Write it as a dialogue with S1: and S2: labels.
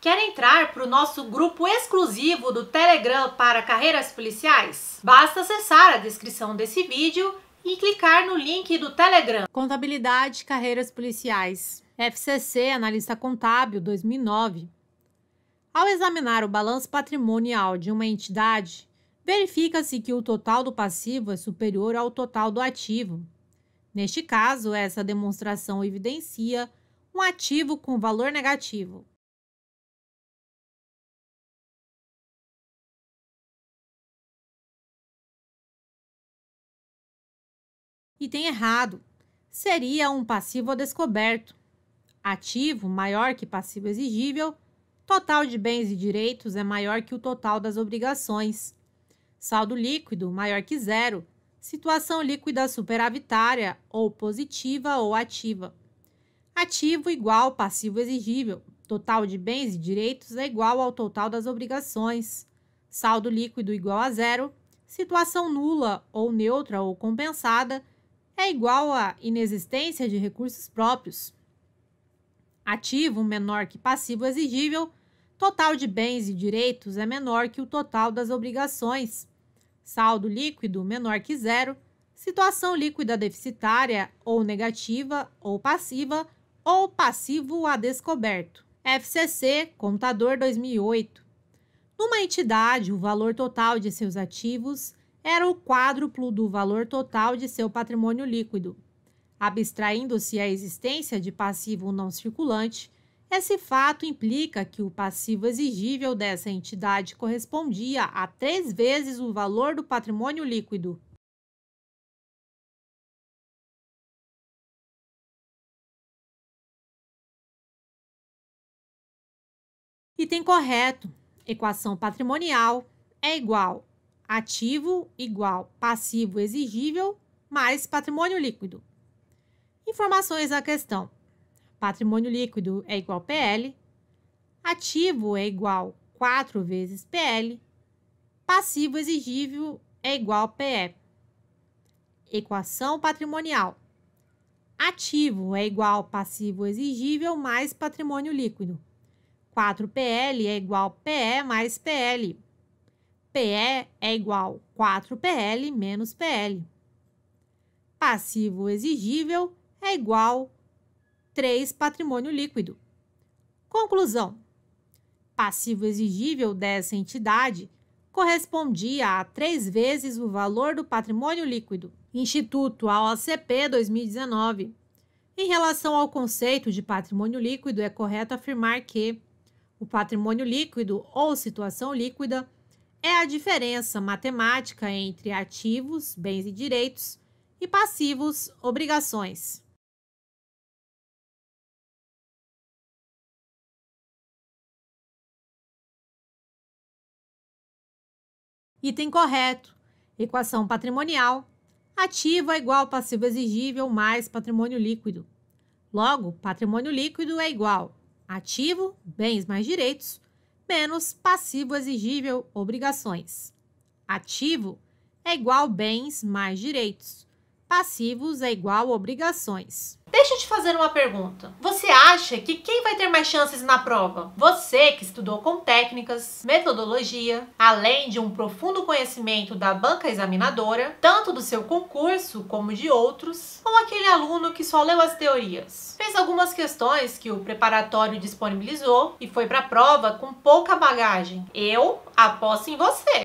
S1: Quer entrar para o nosso grupo exclusivo do Telegram para carreiras policiais? Basta acessar a descrição desse vídeo e clicar no link do Telegram. Contabilidade Carreiras Policiais FCC Analista Contábil 2009 Ao examinar o balanço patrimonial de uma entidade, verifica-se que o total do passivo é superior ao total do ativo. Neste caso, essa demonstração evidencia um ativo com valor negativo e tem errado. Seria um passivo descoberto. Ativo maior que passivo exigível, total de bens e direitos é maior que o total das obrigações. Saldo líquido maior que zero, situação líquida superavitária ou positiva ou ativa. Ativo igual passivo exigível, total de bens e direitos é igual ao total das obrigações. Saldo líquido igual a zero, situação nula ou neutra ou compensada é igual à inexistência de recursos próprios. Ativo menor que passivo exigível, total de bens e direitos é menor que o total das obrigações. Saldo líquido menor que zero, situação líquida deficitária ou negativa ou passiva ou passivo a descoberto. FCC, Contador 2008. Numa entidade, o valor total de seus ativos era o quádruplo do valor total de seu patrimônio líquido. Abstraindo-se a existência de passivo não circulante, esse fato implica que o passivo exigível dessa entidade correspondia a três vezes o valor do patrimônio líquido. Item correto: equação patrimonial é igual Ativo igual passivo exigível mais patrimônio líquido. Informações da questão. Patrimônio líquido é igual PL. Ativo é igual 4 vezes PL. Passivo exigível é igual PE. Equação patrimonial. Ativo é igual passivo exigível mais patrimônio líquido. 4PL é igual PE mais PL. PE é igual 4PL menos PL. Passivo exigível é igual 3 patrimônio líquido. Conclusão: passivo exigível dessa entidade correspondia a três vezes o valor do patrimônio líquido. Instituto AOCP 2019. Em relação ao conceito de patrimônio líquido, é correto afirmar que o patrimônio líquido ou situação líquida é a diferença matemática entre ativos, bens e direitos, e passivos, obrigações. Item correto. Equação patrimonial. Ativo é igual passivo exigível mais patrimônio líquido. Logo, patrimônio líquido é igual ativo, bens mais direitos, menos passivo exigível obrigações. Ativo é igual bens mais direitos. Passivos é igual obrigações. Deixa eu te fazer uma pergunta. Você acha que quem vai ter mais chances na prova? Você que estudou com técnicas, metodologia, além de um profundo conhecimento da banca examinadora, tanto do seu concurso como de outros, ou aquele aluno que só leu as teorias? Fez algumas questões que o preparatório disponibilizou e foi para a prova com pouca bagagem. Eu aposto em você.